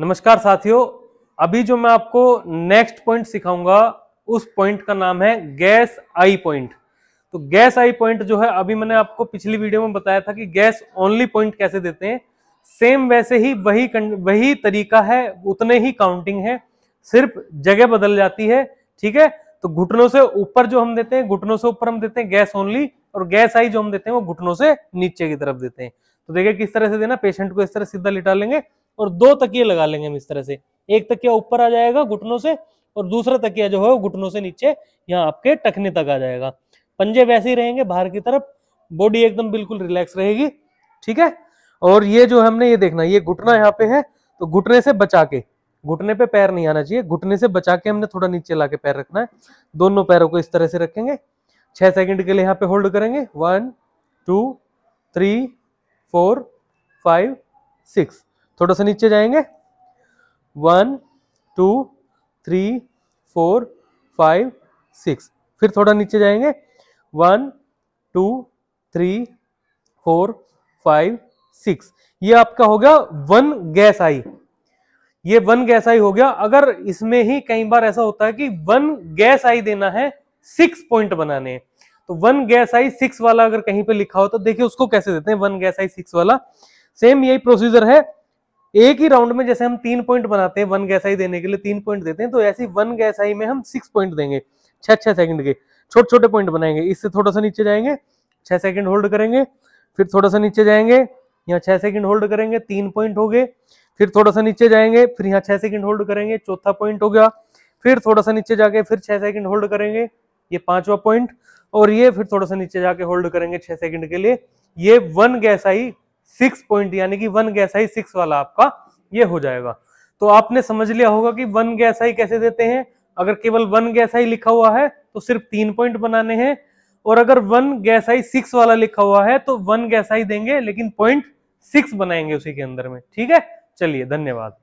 नमस्कार साथियों अभी जो मैं आपको नेक्स्ट पॉइंट सिखाऊंगा उस पॉइंट का नाम है गैस आई पॉइंट तो गैस आई पॉइंट जो है अभी मैंने आपको पिछली वीडियो में बताया था कि गैस ओनली पॉइंट कैसे देते हैं सेम वैसे ही वही वही तरीका है उतने ही काउंटिंग है सिर्फ जगह बदल जाती है ठीक है तो घुटनों से ऊपर जो हम देते हैं घुटनों से ऊपर हम देते हैं गैस ओनली और गैस आई जो हम देते हैं वो घुटनों से नीचे की तरफ देते हैं तो देखिए किस तरह से देना पेशेंट को इस तरह सीधा लिटा लेंगे और दो तकिए लगा लेंगे हम इस तरह से एक तकिया ऊपर आ जाएगा घुटनों से और दूसरा तकिया जो है घुटनों से नीचे यहाँ आपके टखने तक आ जाएगा पंजे वैसे ही रहेंगे बाहर की तरफ बॉडी एकदम बिल्कुल रिलैक्स रहेगी ठीक है और ये जो हमने ये देखना ये घुटना यहाँ पे है तो घुटने से बचा के घुटने पे पैर नहीं आना चाहिए घुटने से बचा के हमने थोड़ा नीचे ला के पैर रखना है दोनों पैरों को इस तरह से रखेंगे छह सेकंड के लिए यहाँ पे होल्ड करेंगे one two three four five six थोड़ा सा नीचे जाएंगे one two three four five six फिर थोड़ा नीचे जाएंगे one two three four five six ये आपका हो गया वन गैस आई ये वन गैस आई हो गया अगर इसमें ही कई बार ऐसा होता है कि वन गैस आई देना है सिक्स पॉइंट बनाने हैं तो वन गैस आई सिक्स वाला अगर कहीं पे लिखा हो तो देखिए उसको कैसे देते हैं वन गैस आई सिक्स वाला सेम यही प्रोसीजर है एक ही राउंड में जैसे हम तीन पॉइंट बनाते हैं वन गैसाई देने के लिए तीन पॉइंट देते हैं तो ऐसी वन गैसाई में हम सिक्स पॉइंट देंगे छह छह सेकंड के छोटे छोटे पॉइंट बनाएंगे इससे थोड़ा सा नीचे जाएंगे छह सेकंड होल्ड करेंगे फिर थोड़ा सा नीचे जाएंगे यहाँ छह सेकंड होल्ड करेंगे तीन पॉइंट हो गए फिर थोड़ा सा नीचे जाएंगे फिर यहाँ छह सेकंड होल्ड करेंगे चौथा पॉइंट हो गया फिर थोड़ा सा नीचे जाके फिर छह सेकंड होल्ड करेंगे ये पांचवा पॉइंट और ये फिर थोड़ा सा नीचे जाके होल्ड करेंगे छह सेकंड के लिए ये वन गैसाई सिक्स पॉइंट यानी कि वन गैस आई सिक्स वाला आपका ये हो जाएगा तो आपने समझ लिया होगा कि वन गैस आई कैसे देते हैं अगर केवल वन गैस आई लिखा हुआ है तो सिर्फ तीन पॉइंट बनाने हैं और अगर वन गैस आई सिक्स वाला लिखा हुआ है तो वन गैस आई देंगे लेकिन पॉइंट सिक्स बनाएंगे उसी के अंदर में ठीक है चलिए धन्यवाद